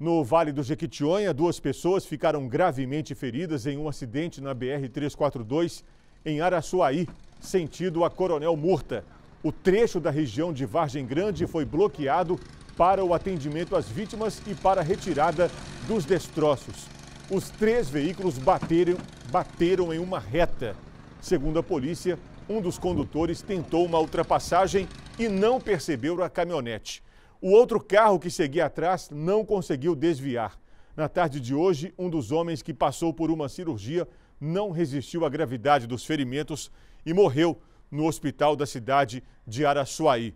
No Vale do Jequitinhonha, duas pessoas ficaram gravemente feridas em um acidente na BR-342 em Araçuaí, sentido a Coronel Murta. O trecho da região de Vargem Grande foi bloqueado para o atendimento às vítimas e para a retirada dos destroços. Os três veículos bateram, bateram em uma reta. Segundo a polícia, um dos condutores tentou uma ultrapassagem e não percebeu a caminhonete. O outro carro que seguia atrás não conseguiu desviar. Na tarde de hoje, um dos homens que passou por uma cirurgia não resistiu à gravidade dos ferimentos e morreu no hospital da cidade de Araçuaí.